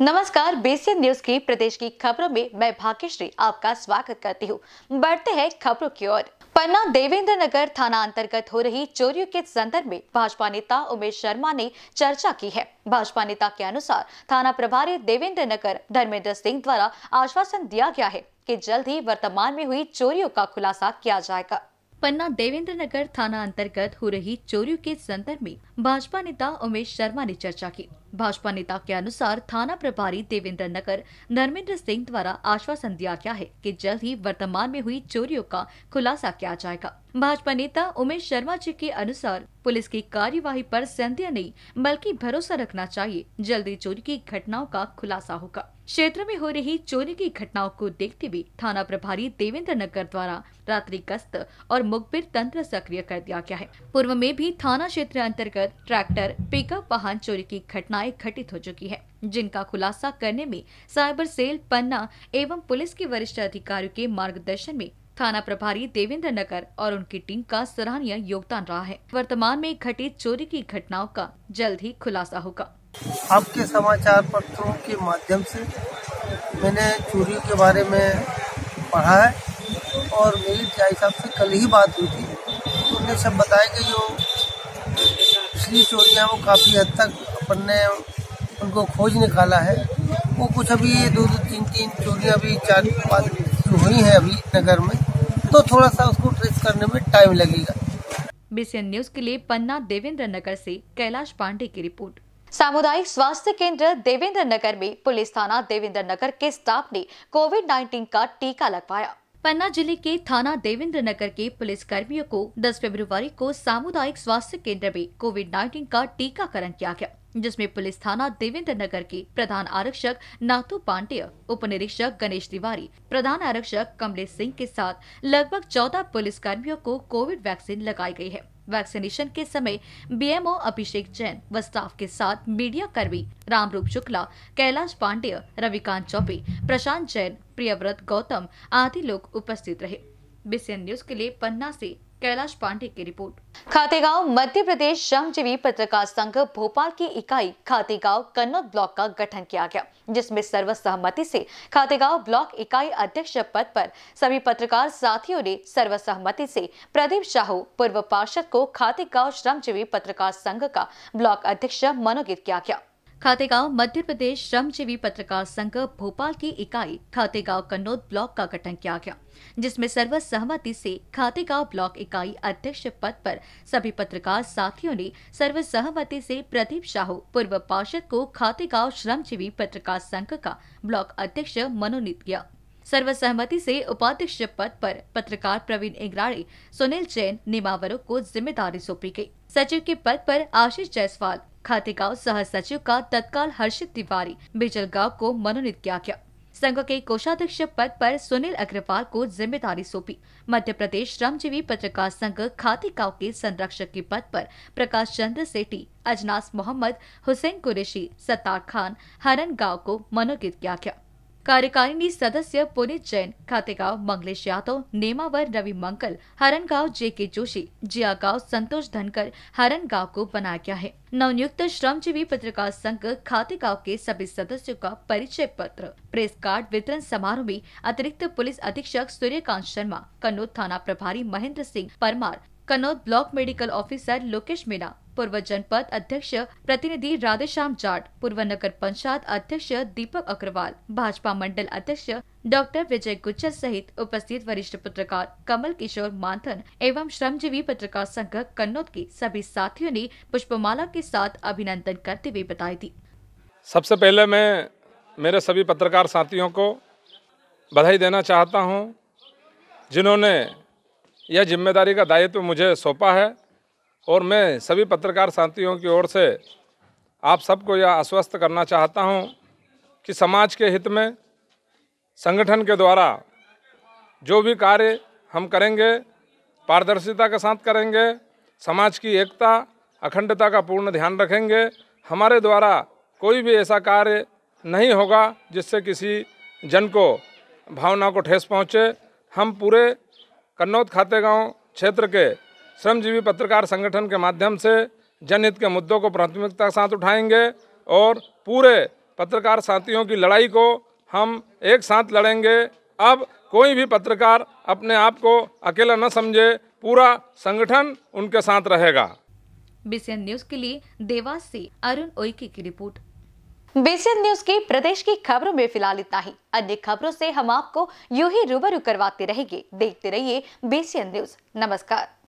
नमस्कार Bayesian news की प्रदेश की खबरों में मैं भाग्यश्री आपका स्वागत करती हूँ बढ़ते हैं खबरों की ओर पन्ना देवेंद्र नगर थाना अंतर्गत हो रही चोरियों के संदर्भ में भाजपा नेता उमेश शर्मा ने चर्चा की है भाजपा नेता के अनुसार थाना प्रभारी देवेंद्र नगर धर्मेंद्र सिंह द्वारा आश्वासन दिया गया है की जल्द ही वर्तमान में हुई चोरियों का खुलासा किया जाएगा पन्ना देवेंद्र नगर थाना अंतर्गत हो रही चोरियों के संदर्भ में भाजपा नेता उमेश शर्मा ने चर्चा की भाजपा नेता के अनुसार थाना प्रभारी देवेंद्र नगर धर्मेंद्र सिंह द्वारा आश्वासन दिया गया है कि जल्द ही वर्तमान में हुई चोरियों का खुलासा किया जाएगा भाजपा नेता उमेश शर्मा जी के अनुसार पुलिस की कार्यवाही आरोप संध्या नहीं बल्कि भरोसा रखना चाहिए ही चोरी की घटनाओं का खुलासा होगा क्षेत्र में हो रही चोरी की घटनाओं को देखते हुए थाना प्रभारी देवेंद्र नगर द्वारा रात्रि गश्त और मुखबिर तंत्र सक्रिय कर दिया गया है पूर्व में भी थाना क्षेत्र अंतर्गत ट्रैक्टर पिकअप वाहन चोरी की घटनाएं घटित हो चुकी है जिनका खुलासा करने में साइबर सेल पन्ना एवं पुलिस के वरिष्ठ अधिकारियों के मार्गदर्शन में थाना प्रभारी देवेंद्र नगर और उनकी टीम का सराहनीय योगदान रहा है वर्तमान में घटित चोरी की घटनाओं का जल्द ही खुलासा होगा आपके समाचार पत्रों के माध्यम से मैंने चोरी के बारे में पढ़ा है और मेरी टी साहब से कल ही बात हुई थी तो उन्होंने सब बताया कि जो पिछली चोरियाँ वो काफ़ी हद तक अपन ने उनको खोज निकाला है वो कुछ अभी दो दो तीन तीन चोरियाँ अभी चार पाँच हुई हैं अभी नगर में तो थोड़ा सा उसको ट्रेस करने में टाइम लगेगा बीसीएन न्यूज के लिए पन्ना देवेंद्र नगर से कैलाश पांडे की रिपोर्ट सामुदायिक स्वास्थ्य केंद्र देवेंद्र नगर में पुलिस थाना देवेंद्र नगर के स्टाफ ने कोविड 19 का टीका लगवाया पन्ना जिले के थाना देवेंद्र नगर के पुलिस कर्मियों को 10 फरवरी को सामुदायिक स्वास्थ्य केंद्र में कोविड 19 का टीकाकरण किया गया जिसमें पुलिस थाना देवेंद्र नगर के प्रधान आरक्षक नाथू पांडेय उप निरीक्षक गणेश तिवारी प्रधान आरक्षक कमलेश सिंह के साथ लगभग 14 पुलिस कर्मियों को कोविड वैक्सीन लगाई गई है वैक्सीनेशन के समय बीएमओ अभिषेक जैन व स्टाफ के साथ मीडिया कर्मी रामरूप शुक्ला कैलाश पांडेय रविकांत चौबे प्रशांत जैन प्रियव्रत गौतम आदि लोग उपस्थित रहे बीसीएन न्यूज के लिए पन्ना ऐसी कैलाश पांडे की रिपोर्ट खातेगांव मध्य प्रदेश श्रमजीवी पत्रकार संघ भोपाल की इकाई खातेगांव कन्नौज ब्लॉक का गठन किया गया जिसमें सर्वसहमति से खातेगांव ब्लॉक इकाई अध्यक्ष पद पर सभी पत्रकार साथियों ने सर्वसहमति से प्रदीप साहू पूर्व पार्षद को खातेगांव श्रमजीवी पत्रकार संघ का ब्लॉक अध्यक्ष मनोनीत किया गया खातेगांव मध्य प्रदेश श्रमजीवी पत्रकार संघ भोपाल की इकाई खातेगांव कन्नौद ब्लॉक का गठन किया गया जिसमें सर्वसहमति से खातेगांव ब्लॉक इकाई अध्यक्ष पद पर सभी पत्रकार साथियों ने सर्वसहमति से प्रदीप साहू पूर्व पार्षद को खातेगांव श्रमजीवी पत्रकार संघ का ब्लॉक अध्यक्ष मनोनीत किया सर्वसहमति से उपाध्यक्ष पद पर पत्रकार प्रवीण इंगराड़े सुनील जैन निमावरों को जिम्मेदारी सौंपी गयी सचिव के पद पर आशीष जायसवाल खातेगांव सह सचिव का तत्काल हर्षित तिवारी बिजलगांव को मनोनीत किया गया संघ के कोषाध्यक्ष पद पर सुनील अग्रवाल को जिम्मेदारी सौंपी मध्य प्रदेश श्रमजीवी पत्रकार संघ खाती गाँव के संरक्षक के पद पर प्रकाश चंद्र सेठी अजनास मोहम्मद हुसैन कुरेशी सत्तार खान हरन गांव को मनोनीत किया गया कार्यकारिणी सदस्य पुनित जैन खातेगांव मंगलेश यादव नेमावर रवि मंगल हरन गाँव जे के जोशी जिया गाँव संतोष धनकर हरन गाँव को बनाया गया है नवनियुक्त श्रमजीवी पत्रकार संघ खाते गाँव के सभी सदस्यों का परिचय पत्र प्रेस कार्ड वितरण समारोह में अतिरिक्त पुलिस अधीक्षक सूर्यकांत शर्मा कन्नौज थाना प्रभारी Mahendra Singh Parmar Kannauj block medical officer Lokesh Meena पूर्व जनपद अध्यक्ष प्रतिनिधि राधेश्याम जाट पूर्व नगर पंचायत अध्यक्ष दीपक अग्रवाल भाजपा मंडल अध्यक्ष डॉक्टर विजय गुज्जर सहित उपस्थित वरिष्ठ पत्रकार कमल किशोर मानथन एवं श्रमजीवी पत्रकार संघ कन्नौत के सभी साथियों ने पुष्पमाला के साथ अभिनंदन करते हुए बताई थी सबसे पहले मैं मेरे सभी पत्रकार साथियों को बधाई देना चाहता हूँ जिन्होंने यह जिम्मेदारी का दायित्व मुझे सौंपा है और मैं सभी पत्रकार साथियों की ओर से आप सबको यह आश्वस्त करना चाहता हूं कि समाज के हित में संगठन के द्वारा जो भी कार्य हम करेंगे पारदर्शिता के साथ करेंगे समाज की एकता अखंडता का पूर्ण ध्यान रखेंगे हमारे द्वारा कोई भी ऐसा कार्य नहीं होगा जिससे किसी जन को भावना को ठेस पहुँचे हम पूरे कन्नौत खाते क्षेत्र के श्रमजीवी पत्रकार संगठन के माध्यम से जनहित के मुद्दों को प्राथमिकता के साथ उठाएंगे और पूरे पत्रकार साथियों की लड़ाई को हम एक साथ लड़ेंगे अब कोई भी पत्रकार अपने आप को अकेला न समझे पूरा संगठन उनके साथ रहेगा बीसीएन न्यूज के लिए देवास से अरुण उइके की रिपोर्ट बीसीएन न्यूज की प्रदेश की खबरों में फिलहाल इतना ही अन्य खबरों से हम आपको यू ही रूबरू करवाते रहेंगे देखते रहिए बीसीएन न्यूज नमस्कार